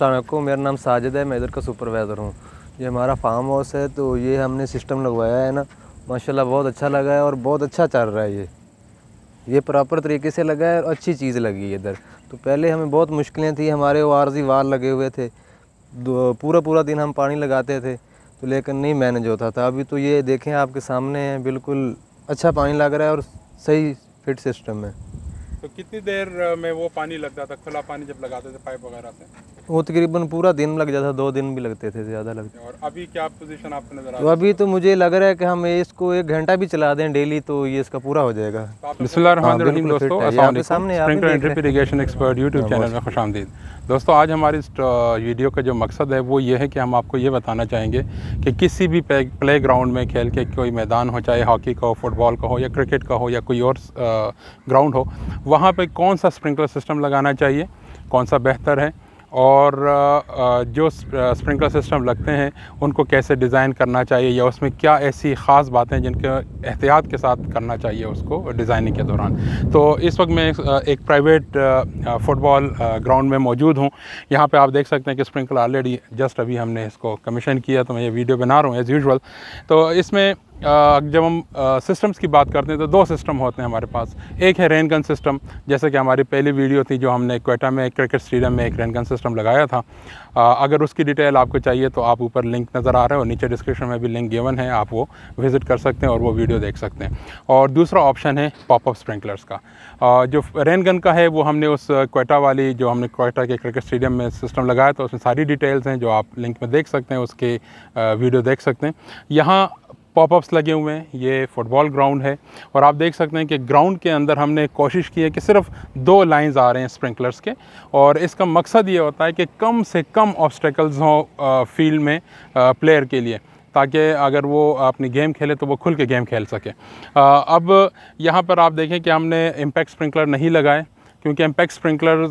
असलम मेरा नाम साजिद है मैं इधर का सुपरवाइज़र हूँ ये हमारा फार्म हाउस है तो ये हमने सिस्टम लगवाया है ना माशाल्लाह बहुत अच्छा लगा है और बहुत अच्छा चल रहा है ये ये प्रॉपर तरीके से लगा है और अच्छी चीज़ लगी है इधर तो पहले हमें बहुत मुश्किलें थी हमारे वो आरजी वार लगे हुए थे पूरा पूरा दिन हम पानी लगाते थे तो लेकिन नहीं मैनेज होता था अभी तो ये देखें आपके सामने है बिल्कुल अच्छा पानी लग रहा है और सही फिट सिस्टम है तो कितनी देर में वो पानी लगता था खुला पानी जब लगाते थे पाइप वगैरह से वो तकरीबन पूरा दिन लग जाता दो दिन भी लगते थे ज़्यादा लगते और अभी क्या पोजीशन आपको नज़र आ तो अभी तो मुझे लग रहा है कि हम इसको एक घंटा भी चला दें डेली तो ये इसका पूरा हो जाएगा हाँ, हाँ, दोस्तों आज हमारे इस वीडियो का जो मकसद है वो ये है कि हम आपको ये बताना चाहेंगे कि किसी भी प्ले ग्राउंड में खेल के कोई मैदान हो चाहे हॉकी का हो फुटबॉल का हो या क्रिकेट का हो या कोई और ग्राउंड हो वहाँ पर कौन सा स्प्रिंकलर सिस्टम लगाना चाहिए कौन सा बेहतर है और जो स्प्रिंकलर सिस्टम लगते हैं उनको कैसे डिज़ाइन करना चाहिए या उसमें क्या ऐसी ख़ास बातें जिनके एहतियात के साथ करना चाहिए उसको डिज़ाइनिंग के दौरान तो इस वक्त मैं एक प्राइवेट फुटबॉल ग्राउंड में मौजूद हूँ यहाँ पे आप देख सकते हैं कि स्प्रिंकलर ऑलरेडी जस्ट अभी हमने इसको कमीशन किया तो मैं ये वीडियो बना रहा हूँ एज़ यूजल तो इसमें जब हम सिस्टम्स की बात करते हैं तो दो सिस्टम होते हैं हमारे पास एक है रेनगन सिस्टम जैसे कि हमारी पहली वीडियो थी जो हमने कोयटा में एक क्रिकेट स्टेडियम में एक रेनगन सिस्टम लगाया था अगर उसकी डिटेल आपको चाहिए तो आप ऊपर लिंक नज़र आ रहे और नीचे डिस्क्रिप्शन में भी लिंक गिवन है आप वो विज़िट कर सकते हैं और वो वीडियो देख सकते हैं और दूसरा ऑप्शन है पॉपअप स्प्रिंकलर्स का जो रेनगन का है वो हमने उस कोटा वाली जो हमने कोयटा के क्रिकेट स्टेडियम में सिस्टम लगाया था उसमें सारी डिटेल्स हैं जो आप लिंक में देख सकते हैं उसके वीडियो देख सकते हैं यहाँ पॉपअप्स लगे हुए हैं ये फुटबॉल ग्राउंड है और आप देख सकते हैं कि ग्राउंड के अंदर हमने कोशिश की है कि सिर्फ दो लाइंस आ रहे हैं स्प्रिंकलर्स के और इसका मकसद ये होता है कि कम से कम ऑब्स्टेकल्स हों फील्ड में आ, प्लेयर के लिए ताकि अगर वो अपनी गेम खेले तो वो खुल के गेम खेल सके आ, अब यहाँ पर आप देखें कि हमने इम्पैक्ट स्प्रिंकलर नहीं लगाए क्योंकि एम्पैक्स स्प्रिंकलर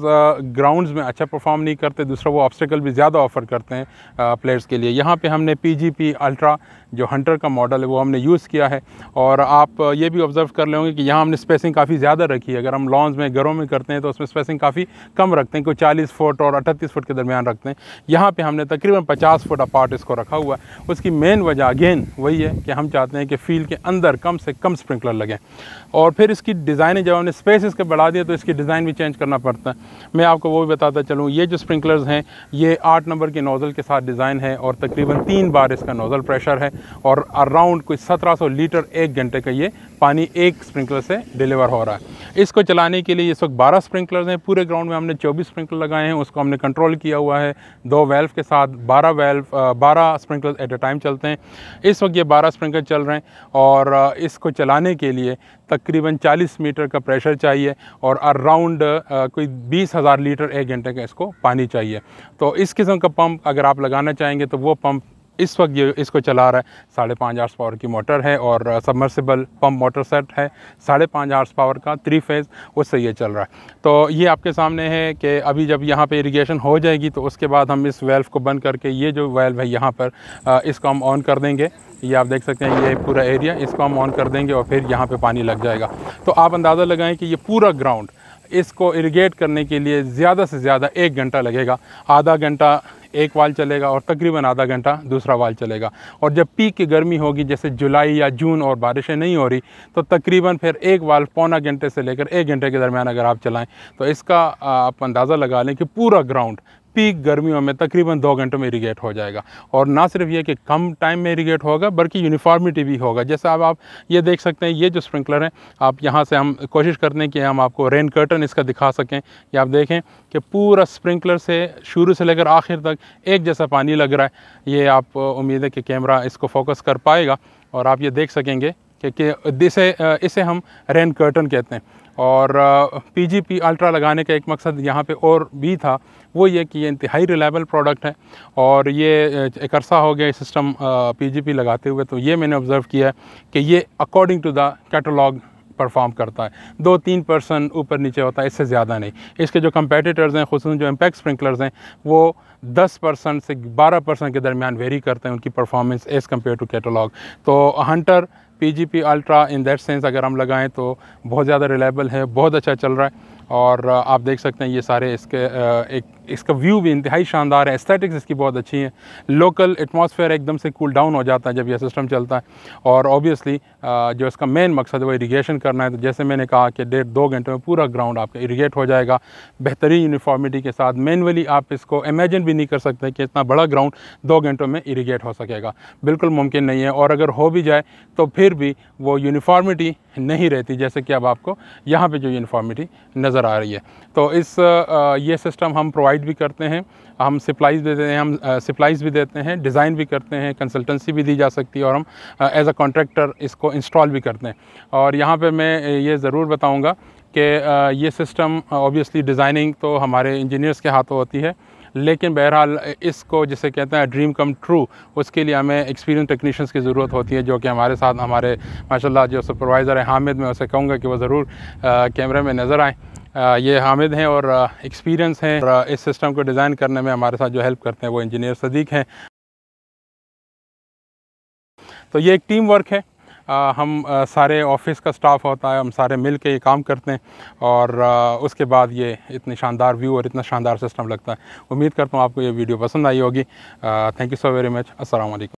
ग्राउंड्स में अच्छा परफॉर्म नहीं करते दूसरा वो ऑब्स्टिकल भी ज़्यादा ऑफर करते हैं प्लेयर्स uh, के लिए यहाँ पे हमने पीजीपी अल्ट्रा जो हंटर का मॉडल है वो हमने यूज़ किया है और आप uh, ये भी ऑब्जर्व कर लेंगे कि यहाँ हमने स्पेसिंग काफ़ी ज़्यादा रखी है अगर हम लॉन्स में घरों में करते हैं तो उसमें स्पेसिंग काफ़ी कम रखते हैं कोई चालीस फुट और अट्ठतीस फुट के दरमियान रखते हैं यहाँ पर हमने तकरीबन पचास फुट अपार्ट इसको रखा हुआ है उसकी मेन वजह अगेन वही है कि हम चाहते हैं कि फील्ड के अंदर कम से कम स्प्रिंकलर लगें और फिर इसकी डिज़ाइनें जब हमने स्पेस इसके बढ़ा दिया तो इसकी डिज़ाइन डिज़ाइन भी चेंज करना पड़ता है मैं आपको वो भी बताता चलूँ ये जो स्प्रिंकलर्स हैं ये आठ नंबर के नोज़ल के साथ डिज़ाइन है और तकरीबन तीन बार इसका नोज़ल प्रेशर है और अराउंड कोई सत्रह लीटर एक घंटे का ये पानी एक स्प्रिंकलर से डिलीवर हो रहा है इसको चलाने के लिए इस वक्त 12 स्प्रिंकलर्स हैं पूरे ग्राउंड में हमने 24 स्प्रिंकलर लगाए हैं उसको हमने कंट्रोल किया हुआ है दो वेल्व के साथ 12 valve 12 sprinkler at a time चलते हैं इस वक्त ये 12 स्प्रिंकलर चल रहे हैं और इसको चलाने के लिए तकरीबन 40 मीटर का प्रेशर चाहिए और अराउंड कोई बीस हज़ार लीटर एक घंटे का इसको पानी चाहिए तो इस किस्म का पम्प अगर आप लगाना चाहेंगे तो वो पम्प इस वक्त ये इसको चला रहा है साढ़े पाँच आर्स पावर की मोटर है और सबमर्सिबल पम्प मोटर सेट है साढ़े पाँच आर्स पावर का थ्री फेज़ उससे ये चल रहा है तो ये आपके सामने है कि अभी जब यहाँ पर इरीगेशन हो जाएगी तो उसके बाद हम इस वेल्व को बंद करके ये जो वेल्व है यहाँ पर इसको हम ऑन कर देंगे ये आप देख सकते हैं ये पूरा एरिया इसको हम ऑन कर देंगे और फिर यहाँ पर पानी लग जाएगा तो आप अंदाज़ा लगाएं कि ये पूरा ग्राउंड इसको इरीगेट करने के लिए ज़्यादा से ज़्यादा एक घंटा लगेगा आधा घंटा एक वाल चलेगा और तकरीबन आधा घंटा दूसरा वाल चलेगा और जब पीक की गर्मी होगी जैसे जुलाई या जून और बारिशें नहीं हो रही तो तकरीबन फिर एक वाल पौना घंटे से लेकर एक घंटे के दरमियान अगर आप चलाएँ तो इसका आप अंदाज़ा लगा लें कि पूरा ग्राउंड पीक गर्मियों में तकरीबन दो घंटों में इरीगेट हो जाएगा और ना सिर्फ ये कि कम टाइम में इरीगेट होगा बल्कि यूनिफॉर्मिटी भी होगा जैसा अब आप ये देख सकते हैं ये जो स्प्रिंकलर हैं आप यहाँ से हम कोशिश करते हैं कि हम आपको रेन कर्टन इसका दिखा सकें कि आप देखें कि पूरा स्प्रिंकलर से शुरू से लेकर आखिर तक एक जैसा पानी लग रहा है ये आप उम्मीद है कि कैमरा इसको फोकस कर पाएगा और आप ये देख सकेंगे कि, इसे इसे हम रेन कर्टन कहते हैं और पीजीपी अल्ट्रा लगाने का एक मकसद यहाँ पे और भी था वो ये कि ये इंतहाई रिलायबल प्रोडक्ट है और ये एक अरसा हो गया सिस्टम पीजीपी लगाते हुए तो ये मैंने ऑब्ज़र्व किया है कि ये according to the catalogue perform करता है दो तीन परसेंट ऊपर नीचे होता है इससे ज़्यादा नहीं इसके जो कंपेटिटर्स हैं खूस जो इम्पैक्ट स्प्रिंकलर्स हैं वो दस परसेंट से बारह परसेंट के दरमियान वेरी करते हैं उनकी performance as compare to catalogue तो hunter P ultra in that sense अगर हम लगाएं तो बहुत ज़्यादा रिलायबल है बहुत अच्छा चल रहा है और आप देख सकते हैं ये सारे इसके एक इसका व्यू भी इंतहाई शानदार है एस्थेटिक्स इसकी बहुत अच्छी है लोकल एटमॉस्फेयर एकदम से कूल डाउन हो जाता है जब यह सिस्टम चलता है और ऑब्वियसली जो इसका मेन मकसद है वो इरीगेशन करना है तो जैसे मैंने कहा कि डेढ़ दो घंटे में पूरा ग्राउंड आपका इरीगेट हो जाएगा बेहतरीन यूनिफॉर्मिटी के साथ मैनुअली आप इसको इमेजन भी नहीं कर सकते कि इतना बड़ा ग्राउंड दो घंटों में इरीगेट हो सकेगा बिल्कुल मुमकिन नहीं है और अगर हो भी जाए तो फिर भी वो यूनिफॉर्मिटी नहीं रहती जैसे कि अब आपको यहाँ पर जो यूनिफॉर्मिटी नज़र आ रही है तो इस ये सिस्टम हम प्रोवाइड प्रोवाइड भी करते हैं हम सप्लाइज देते हैं हम सप्लाइज भी देते हैं डिज़ाइन भी करते हैं कंसल्टेंसी भी दी जा सकती है और हम एज अ कॉन्ट्रैक्टर इसको इंस्टॉल भी करते हैं और यहाँ पर मैं ये ज़रूर बताऊँगा कि ये सिस्टम ऑब्वियसली डिज़ाइनिंग तो हमारे इंजीनियर्स के हाथों होती है लेकिन बहरहाल इसको जिसे कहते हैं ड्रीम कम ट्रू उसके लिए हमें एक्सपीरियंस टेक्नीशियंस की ज़रूरत होती है जो कि हमारे साथ हमारे माशाल्लाह जो सुपरवाइज़र है हामिद मैं उसे कहूँगा कि वो ज़रूर कैमरे में नज़र आएँ ये हामिद हैं और एक्सपीरियंस हैं और इस सिस्टम को डिज़ाइन करने में हमारे साथ जो हेल्प करते हैं वो इंजीनियर सदीक हैं तो ये एक टीम वर्क है आ, हम आ, सारे ऑफिस का स्टाफ होता है हम सारे मिल के ये काम करते हैं और आ, उसके बाद ये इतनी शानदार व्यू और इतना शानदार सिस्टम लगता है उम्मीद करता हूँ आपको ये वीडियो पसंद आई होगी thank you so very much असल